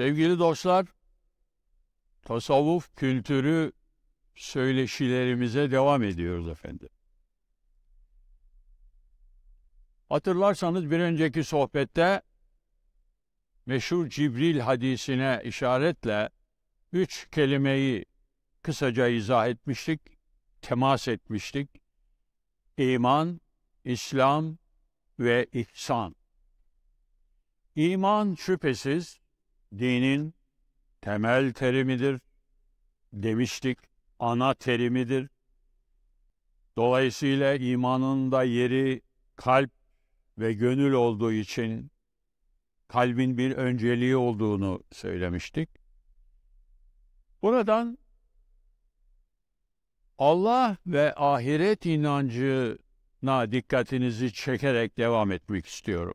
Sevgili dostlar, tasavvuf kültürü söyleşilerimize devam ediyoruz efendim. Hatırlarsanız bir önceki sohbette meşhur Cibril hadisine işaretle üç kelimeyi kısaca izah etmiştik, temas etmiştik. İman, İslam ve ihsan. İman şüphesiz dinin temel terimidir. Demiştik ana terimidir. Dolayısıyla imanın da yeri kalp ve gönül olduğu için kalbin bir önceliği olduğunu söylemiştik. Buradan Allah ve ahiret inancına dikkatinizi çekerek devam etmek istiyorum.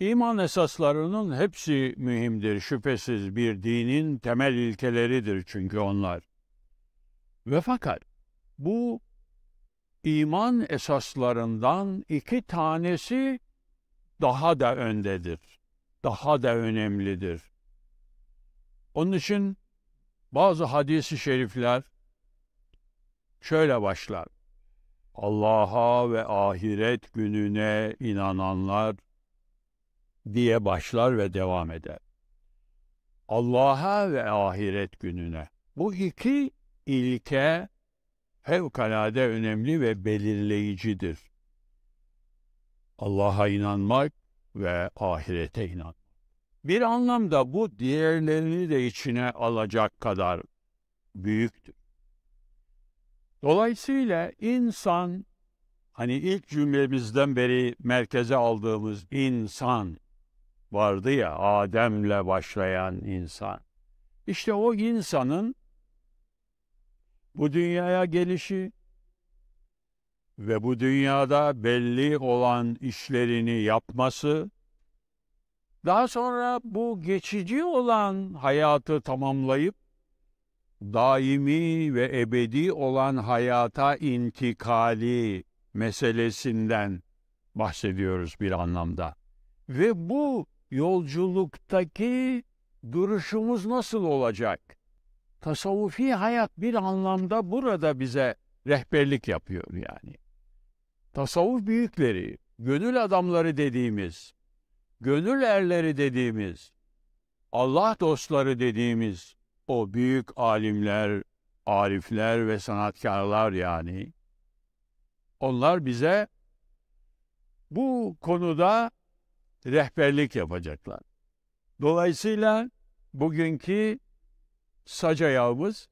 İman esaslarının hepsi mühimdir şüphesiz bir dinin temel ilkeleridir çünkü onlar. Ve fakat bu iman esaslarından iki tanesi daha da öndedir. Daha da önemlidir. Onun için bazı hadisi şerifler şöyle başlar. Allah'a ve ahiret gününe inananlar diye başlar ve devam eder. Allah'a ve ahiret gününe. Bu iki ilke fevkalade önemli ve belirleyicidir. Allah'a inanmak ve ahirete inanmak. Bir anlamda bu diğerlerini de içine alacak kadar büyüktür. Dolayısıyla insan hani ilk cümlemizden beri merkeze aldığımız insan vardı ya Adem'le başlayan insan. İşte o insanın bu dünyaya gelişi ve bu dünyada belli olan işlerini yapması, daha sonra bu geçici olan hayatı tamamlayıp daimi ve ebedi olan hayata intikali meselesinden bahsediyoruz bir anlamda. Ve bu yolculuktaki duruşumuz nasıl olacak? Tasavvufi hayat bir anlamda burada bize rehberlik yapıyor yani. Tasavvuf büyükleri, gönül adamları dediğimiz, gönül erleri dediğimiz, Allah dostları dediğimiz o büyük alimler, arifler ve sanatkarlar yani onlar bize bu konuda rehberlik yapacaklar. Dolayısıyla bugünkü sac ayağımız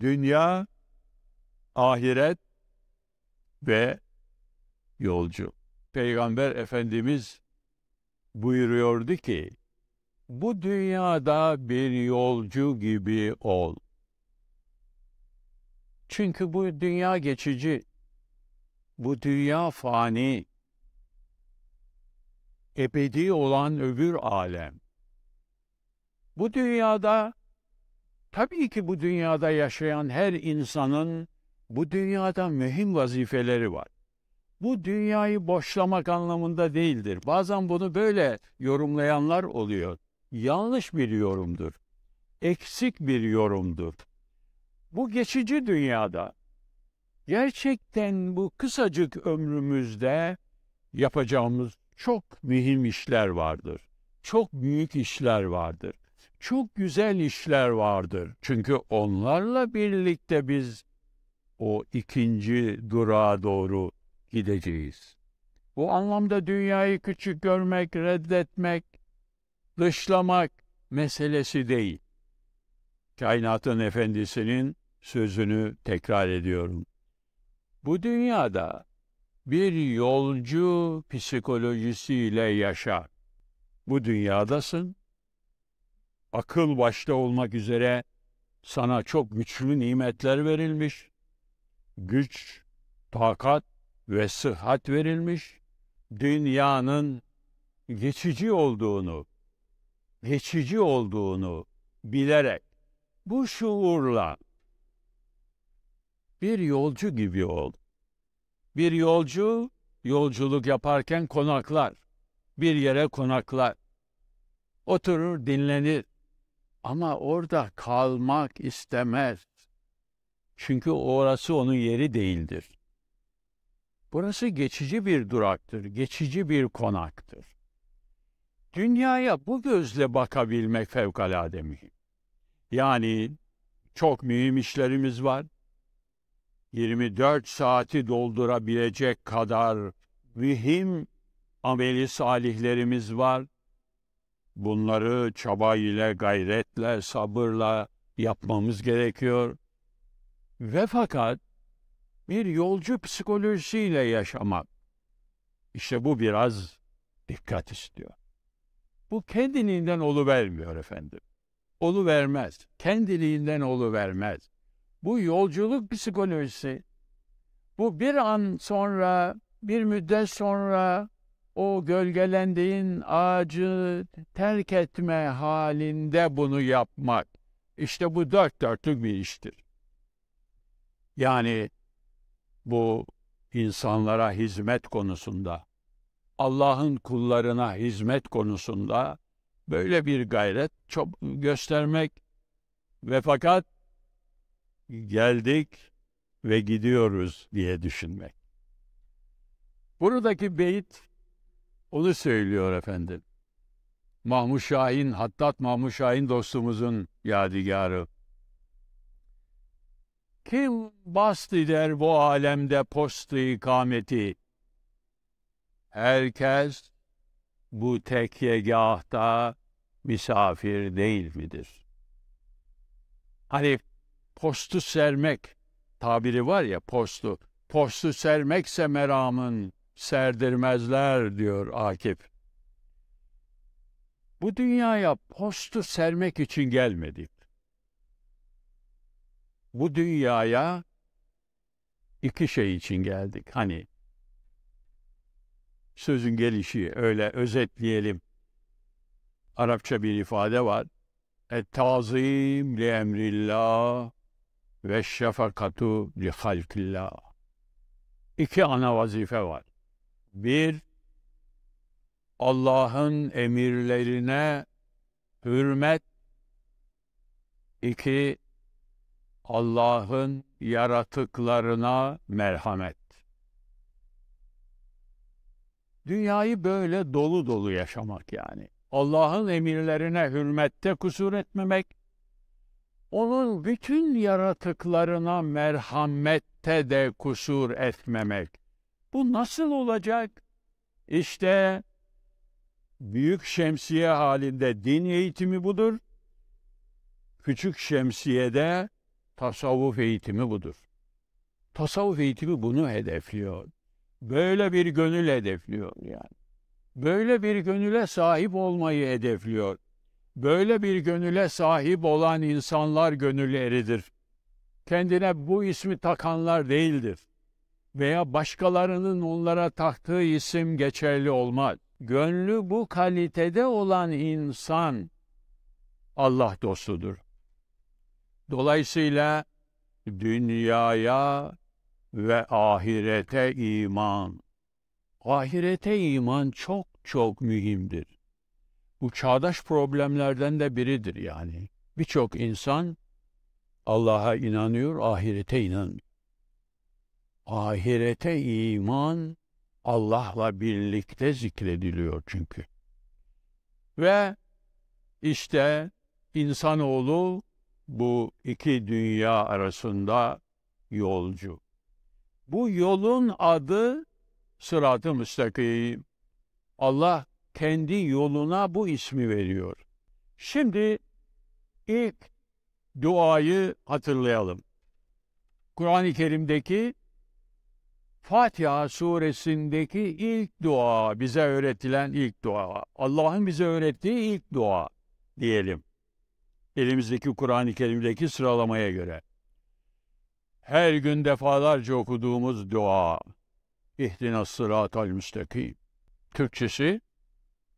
dünya, ahiret ve yolcu. Peygamber Efendimiz buyuruyordu ki, bu dünyada bir yolcu gibi ol. Çünkü bu dünya geçici, bu dünya fani, ebedi olan öbür alem. Bu dünyada, tabii ki bu dünyada yaşayan her insanın bu dünyada mühim vazifeleri var. Bu dünyayı boşlamak anlamında değildir. Bazen bunu böyle yorumlayanlar oluyor. Yanlış bir yorumdur. Eksik bir yorumdur. Bu geçici dünyada gerçekten bu kısacık ömrümüzde yapacağımız çok mühim işler vardır. Çok büyük işler vardır. Çok güzel işler vardır. Çünkü onlarla birlikte biz o ikinci durağa doğru gideceğiz. Bu anlamda dünyayı küçük görmek, reddetmek, dışlamak meselesi değil. Kainatın efendisinin sözünü tekrar ediyorum. Bu dünyada bir yolcu psikolojisiyle yaşa. Bu dünyadasın. Akıl başta olmak üzere sana çok güçlü nimetler verilmiş. Güç, takat ve sıhhat verilmiş. Dünyanın geçici olduğunu, geçici olduğunu bilerek bu şuurla bir yolcu gibi ol. Bir yolcu yolculuk yaparken konaklar. Bir yere konaklar. Oturur dinlenir. Ama orada kalmak istemez. Çünkü orası onun yeri değildir. Burası geçici bir duraktır, geçici bir konaktır. Dünyaya bu gözle bakabilmek fevkalade mühim. Yani çok mühim işlerimiz var. 24 saati doldurabilecek kadar mühim ameli salihlerimiz var. Bunları çaba ile, gayretle, sabırla yapmamız gerekiyor. Ve fakat bir yolcu psikolojisiyle yaşamak. İşte bu biraz dikkat istiyor. Bu kendiliğinden olu vermiyor efendim. Olu vermez. Kendiliğinden olu vermez bu yolculuk psikolojisi, bu bir an sonra, bir müddet sonra o gölgelendiğin ağacı terk etme halinde bunu yapmak. İşte bu dört dörtlük bir iştir. Yani bu insanlara hizmet konusunda, Allah'ın kullarına hizmet konusunda böyle bir gayret çok göstermek ve fakat geldik ve gidiyoruz diye düşünmek. Buradaki beyit onu söylüyor efendim. Mahmut Şahin, Hattat Mahmut Şahin dostumuzun yadigarı. Kim bastı der bu alemde postu ikameti? Herkes bu tekyegahta misafir değil midir? Hani postu sermek tabiri var ya postu. Postu sermekse meramın serdirmezler diyor Akif. Bu dünyaya postu sermek için gelmedik. Bu dünyaya iki şey için geldik. Hani sözün gelişi öyle özetleyelim. Arapça bir ifade var. Et tazim li emrillah ve şefakatu li halkillah. İki ana vazife var. Bir, Allah'ın emirlerine hürmet. İki, Allah'ın yaratıklarına merhamet. Dünyayı böyle dolu dolu yaşamak yani. Allah'ın emirlerine hürmette kusur etmemek, onun bütün yaratıklarına merhamette de kusur etmemek. Bu nasıl olacak? İşte büyük şemsiye halinde din eğitimi budur. Küçük şemsiyede tasavvuf eğitimi budur. Tasavvuf eğitimi bunu hedefliyor. Böyle bir gönül hedefliyor yani. Böyle bir gönüle sahip olmayı hedefliyor. Böyle bir gönüle sahip olan insanlar gönüllü gönülleridir. Kendine bu ismi takanlar değildir. Veya başkalarının onlara taktığı isim geçerli olmaz. Gönlü bu kalitede olan insan Allah dostudur. Dolayısıyla dünyaya ve ahirete iman. Ahirete iman çok çok mühimdir bu çağdaş problemlerden de biridir yani. Birçok insan Allah'a inanıyor, ahirete inanmıyor. Ahirete iman Allah'la birlikte zikrediliyor çünkü. Ve işte insanoğlu bu iki dünya arasında yolcu. Bu yolun adı sırat-ı müstakim. Allah kendi yoluna bu ismi veriyor. Şimdi ilk duayı hatırlayalım. Kur'an-ı Kerim'deki Fatiha suresindeki ilk dua, bize öğretilen ilk dua, Allah'ın bize öğrettiği ilk dua diyelim. Elimizdeki Kur'an-ı Kerim'deki sıralamaya göre. Her gün defalarca okuduğumuz dua. İhtinas sıratal müstakim. Türkçesi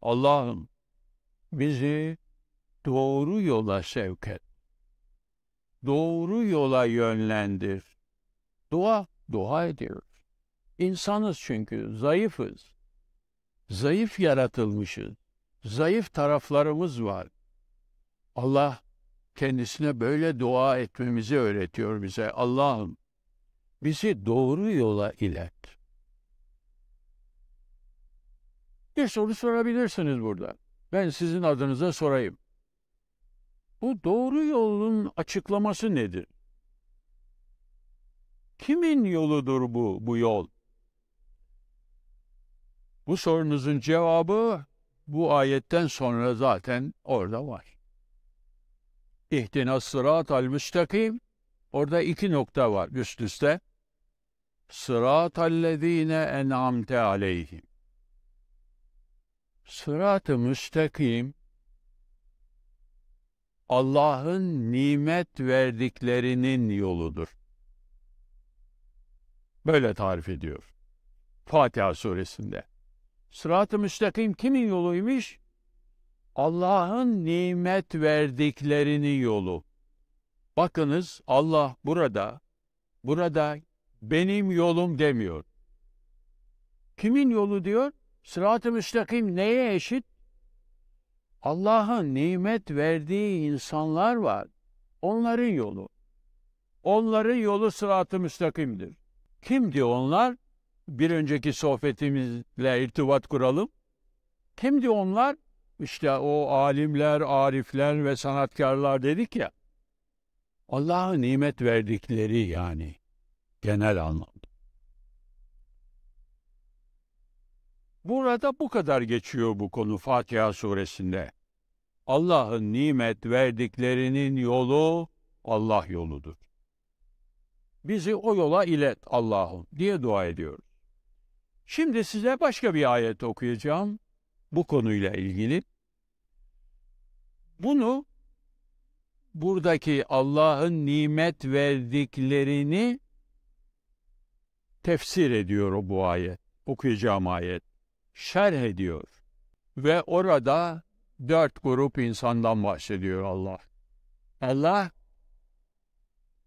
Allah'ım bizi doğru yola sevk et. Doğru yola yönlendir. Dua, dua ediyoruz. İnsanız çünkü, zayıfız. Zayıf yaratılmışız. Zayıf taraflarımız var. Allah kendisine böyle dua etmemizi öğretiyor bize. Allah'ım bizi doğru yola ilet. Bir soru sorabilirsiniz burada. Ben sizin adınıza sorayım. Bu doğru yolun açıklaması nedir? Kimin yoludur bu bu yol? Bu sorunuzun cevabı bu ayetten sonra zaten orada var. İhtina sırat al müstakim. Orada iki nokta var üst üste. Sırat allezine en'amte aleyhim sırat-ı müstakim Allah'ın nimet verdiklerinin yoludur. Böyle tarif ediyor. Fatiha suresinde. Sırat-ı müstakim kimin yoluymuş? Allah'ın nimet verdiklerinin yolu. Bakınız Allah burada, burada benim yolum demiyor. Kimin yolu diyor? Sırat-ı müstakim neye eşit? Allah'ın nimet verdiği insanlar var. Onların yolu. Onların yolu sırat-ı müstakimdir. Kimdi onlar? Bir önceki sohbetimizle irtibat kuralım. Kimdi onlar? İşte o alimler, arifler ve sanatkarlar dedik ya. Allah'ın nimet verdikleri yani genel anlamda. Burada bu kadar geçiyor bu konu Fatiha suresinde. Allah'ın nimet verdiklerinin yolu Allah yoludur. Bizi o yola ilet Allah'ım diye dua ediyoruz. Şimdi size başka bir ayet okuyacağım bu konuyla ilgili. Bunu buradaki Allah'ın nimet verdiklerini tefsir ediyor bu ayet. Okuyacağım ayet şerh ediyor. Ve orada dört grup insandan bahsediyor Allah. Allah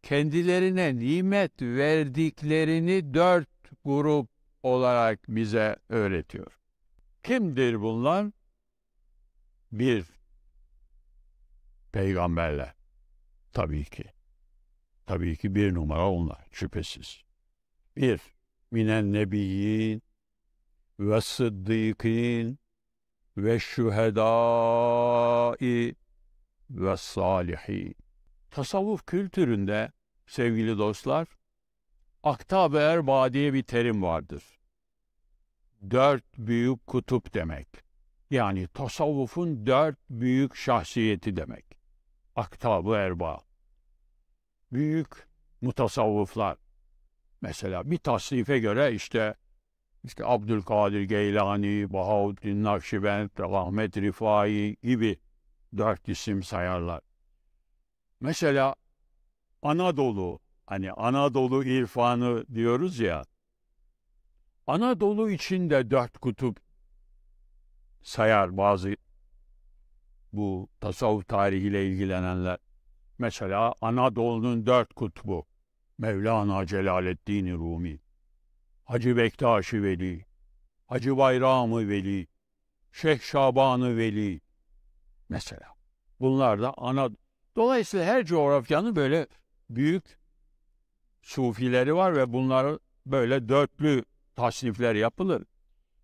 kendilerine nimet verdiklerini dört grup olarak bize öğretiyor. Kimdir bunlar? Bir, peygamberler. Tabii ki. Tabii ki bir numara onlar, şüphesiz. Bir, minen nebiyyin ve sıddıkîn ve şühedâi ve salihîn. Tasavvuf kültüründe sevgili dostlar, aktab-ı erba diye bir terim vardır. Dört büyük kutup demek. Yani tasavvufun dört büyük şahsiyeti demek. Aktab-ı erba. Büyük mutasavvuflar. Mesela bir tasnife göre işte işte Abdülkadir Geylani, Bahaüddin Nakşibend, Ahmet Rifai gibi dört isim sayarlar. Mesela Anadolu, hani Anadolu irfanı diyoruz ya, Anadolu içinde dört kutup sayar bazı bu tasavvuf tarihiyle ilgilenenler. Mesela Anadolu'nun dört kutbu, Mevlana Celaleddin Rumi, Hacı bektaş Veli, Hacı bayram Veli, Şeyh şaban Veli mesela. Bunlar da ana. Dolayısıyla her coğrafyanın böyle büyük sufileri var ve bunları böyle dörtlü tasnifler yapılır.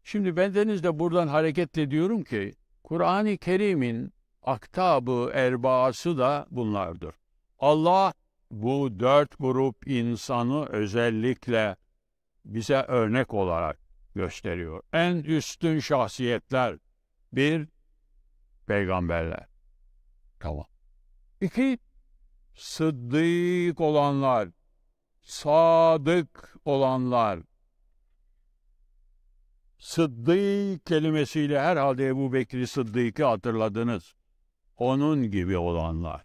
Şimdi bendeniz de buradan hareketle diyorum ki Kur'an-ı Kerim'in aktabı erbaası da bunlardır. Allah bu dört grup insanı özellikle bize örnek olarak gösteriyor. En üstün şahsiyetler bir peygamberler. Tamam. İki sıddık olanlar, sadık olanlar. Sıddık kelimesiyle herhalde Ebu Bekri Sıddık'ı hatırladınız. Onun gibi olanlar.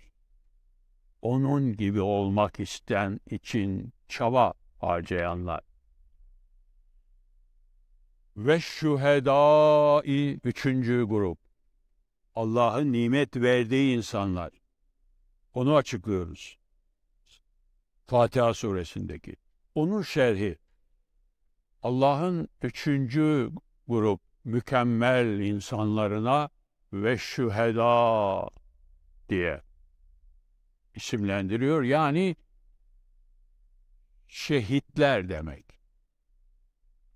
Onun gibi olmak isten için çaba harcayanlar ve şühedai üçüncü grup. Allah'ın nimet verdiği insanlar. Onu açıklıyoruz. Fatiha suresindeki. Onun şerhi. Allah'ın üçüncü grup mükemmel insanlarına ve şüheda diye isimlendiriyor. Yani şehitler demek.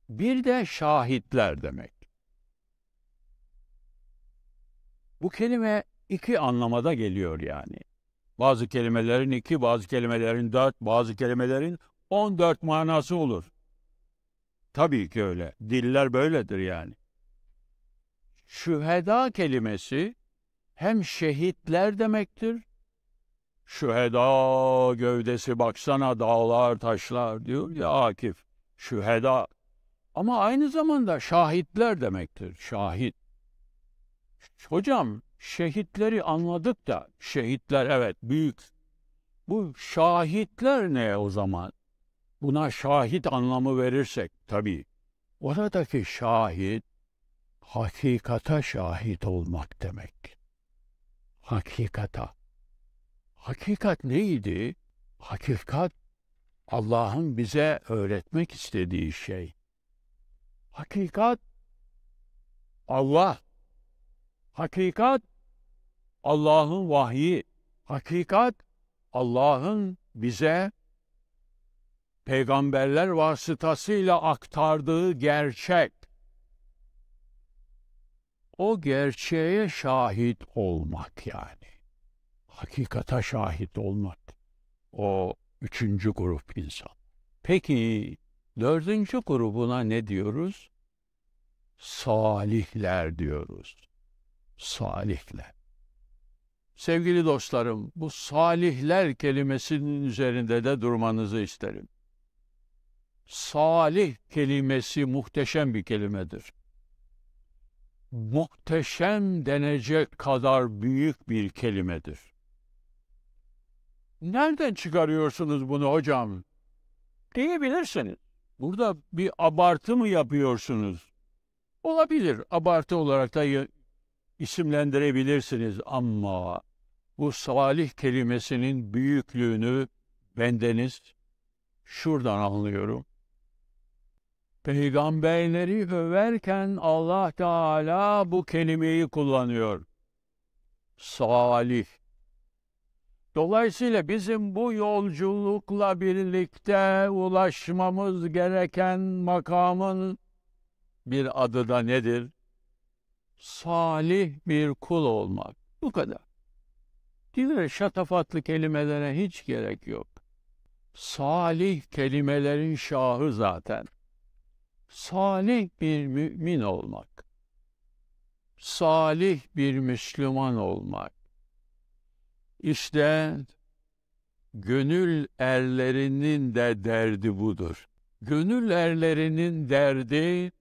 Bir de şahitler demek. Bu kelime iki anlamada geliyor yani. Bazı kelimelerin iki, bazı kelimelerin dört, bazı kelimelerin on dört manası olur. Tabii ki öyle. Diller böyledir yani. Şüheda kelimesi hem şehitler demektir. Şüheda gövdesi baksana dağlar taşlar diyor ya Akif. Şüheda ama aynı zamanda şahitler demektir. Şahit. Hocam şehitleri anladık da şehitler evet büyük. Bu şahitler ne o zaman? Buna şahit anlamı verirsek tabii. Oradaki şahit hakikata şahit olmak demek. Hakikata. Hakikat neydi? Hakikat Allah'ın bize öğretmek istediği şey. Hakikat Allah. Hakikat Allah'ın vahyi. Hakikat Allah'ın bize peygamberler vasıtasıyla aktardığı gerçek. O gerçeğe şahit olmak yani. Hakikata şahit olmak. O üçüncü grup insan. Peki Dördüncü grubuna ne diyoruz? Salihler diyoruz. Salihler. Sevgili dostlarım, bu salihler kelimesinin üzerinde de durmanızı isterim. Salih kelimesi muhteşem bir kelimedir. Muhteşem denecek kadar büyük bir kelimedir. Nereden çıkarıyorsunuz bunu hocam? Diyebilirsiniz burada bir abartı mı yapıyorsunuz? Olabilir. Abartı olarak da isimlendirebilirsiniz ama bu salih kelimesinin büyüklüğünü bendeniz şuradan anlıyorum. Peygamberleri överken Allah Teala bu kelimeyi kullanıyor. Salih. Dolayısıyla bizim bu yolculukla birlikte ulaşmamız gereken makamın bir adı da nedir? Salih bir kul olmak. Bu kadar. Diğer şatafatlı kelimelere hiç gerek yok. Salih kelimelerin şahı zaten. Salih bir mümin olmak. Salih bir Müslüman olmak işte gönül erlerinin de derdi budur. Gönül erlerinin derdi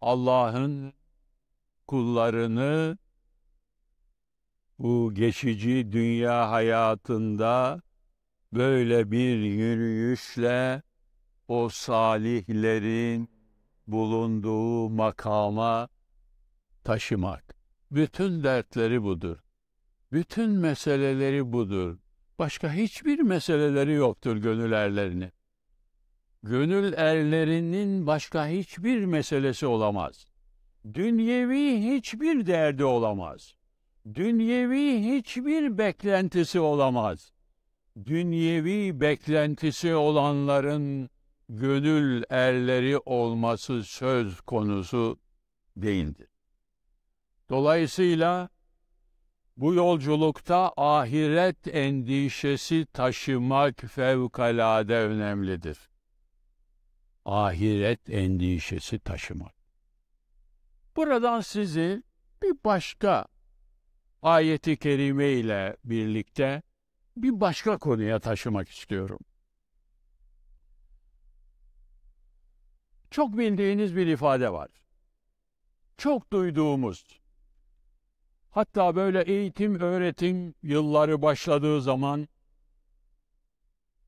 Allah'ın kullarını bu geçici dünya hayatında böyle bir yürüyüşle o salihlerin bulunduğu makama taşımak. Bütün dertleri budur. Bütün meseleleri budur. Başka hiçbir meseleleri yoktur gönül erlerini. Gönül erlerinin başka hiçbir meselesi olamaz. Dünyevi hiçbir derdi olamaz. Dünyevi hiçbir beklentisi olamaz. Dünyevi beklentisi olanların gönül erleri olması söz konusu değildir. Dolayısıyla bu yolculukta ahiret endişesi taşımak fevkalade önemlidir. Ahiret endişesi taşımak. Buradan sizi bir başka ayeti kerime ile birlikte bir başka konuya taşımak istiyorum. Çok bildiğiniz bir ifade var. Çok duyduğumuz, Hatta böyle eğitim öğretim yılları başladığı zaman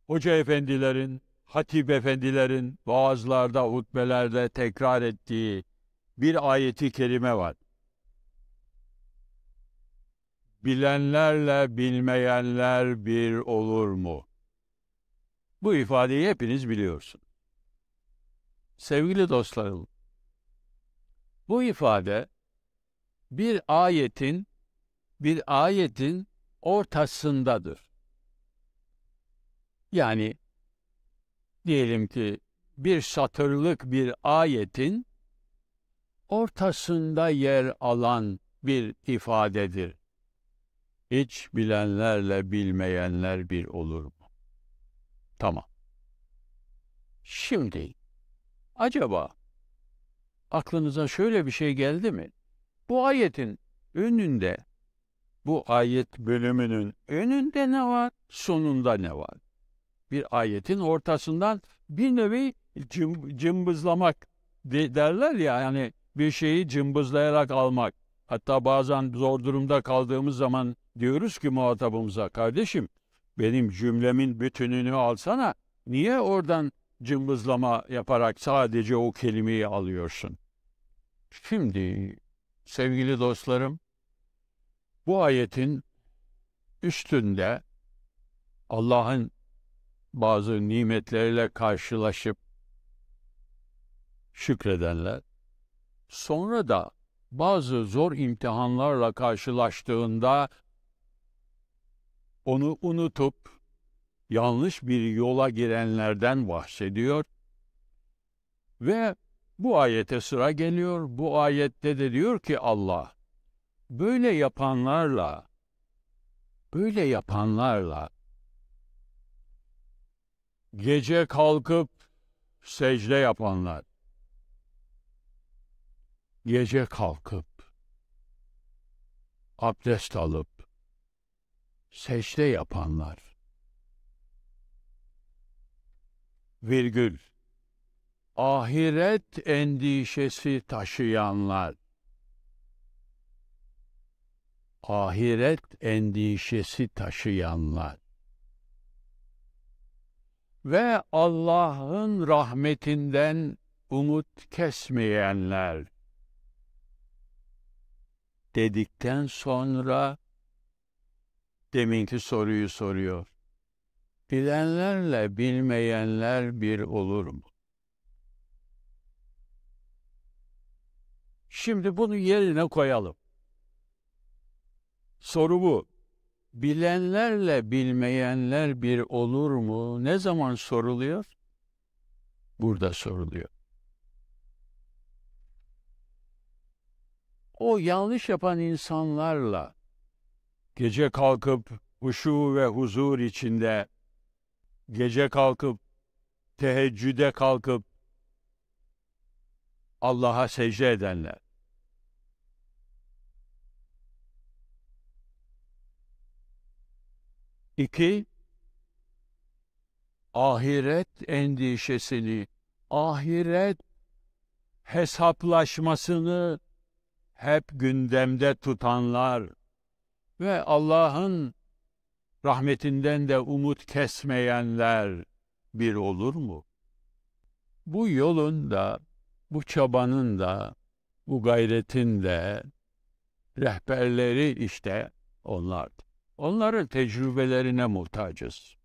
hoca efendilerin, hatip efendilerin vaazlarda, hutbelerde tekrar ettiği bir ayeti kerime var. Bilenlerle bilmeyenler bir olur mu? Bu ifadeyi hepiniz biliyorsun. Sevgili dostlarım, bu ifade bir ayetin bir ayetin ortasındadır. Yani diyelim ki bir satırlık bir ayetin ortasında yer alan bir ifadedir. Hiç bilenlerle bilmeyenler bir olur mu? Tamam. Şimdi acaba aklınıza şöyle bir şey geldi mi? Bu ayetin önünde, bu ayet bölümünün önünde ne var, sonunda ne var? Bir ayetin ortasından bir nevi cımbızlamak derler ya yani bir şeyi cımbızlayarak almak. Hatta bazen zor durumda kaldığımız zaman diyoruz ki muhatabımıza kardeşim benim cümlemin bütününü alsana. Niye oradan cımbızlama yaparak sadece o kelimeyi alıyorsun? Şimdi sevgili dostlarım, bu ayetin üstünde Allah'ın bazı nimetleriyle karşılaşıp şükredenler, sonra da bazı zor imtihanlarla karşılaştığında onu unutup yanlış bir yola girenlerden bahsediyor ve bu ayete sıra geliyor. Bu ayette de diyor ki Allah böyle yapanlarla böyle yapanlarla gece kalkıp secde yapanlar gece kalkıp abdest alıp secde yapanlar virgül ahiret endişesi taşıyanlar ahiret endişesi taşıyanlar ve Allah'ın rahmetinden umut kesmeyenler dedikten sonra deminki soruyu soruyor. Bilenlerle bilmeyenler bir olur mu? Şimdi bunu yerine koyalım. Soru bu. Bilenlerle bilmeyenler bir olur mu? Ne zaman soruluyor? Burada soruluyor. O yanlış yapan insanlarla gece kalkıp huşu ve huzur içinde gece kalkıp teheccüde kalkıp Allah'a secde edenler İki, ahiret endişesini, ahiret hesaplaşmasını hep gündemde tutanlar ve Allah'ın rahmetinden de umut kesmeyenler bir olur mu? Bu yolun da, bu çabanın da, bu gayretin de rehberleri işte onlardı. Onların tecrübelerine muhtacız.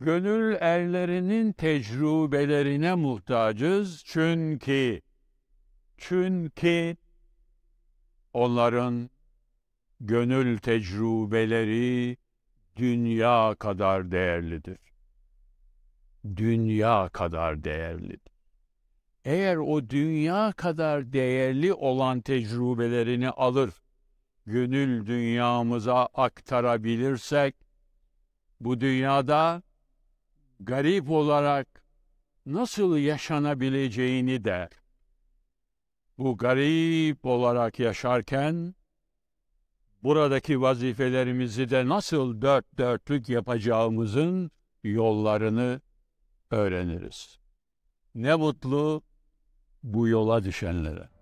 Gönül erlerinin tecrübelerine muhtacız çünkü çünkü onların gönül tecrübeleri dünya kadar değerlidir. Dünya kadar değerlidir. Eğer o dünya kadar değerli olan tecrübelerini alır, gönül dünyamıza aktarabilirsek, bu dünyada garip olarak nasıl yaşanabileceğini de, Bu garip olarak yaşarken, buradaki vazifelerimizi de nasıl dört dörtlük yapacağımızın yollarını öğreniriz. Ne mutlu bu yola düşenlere.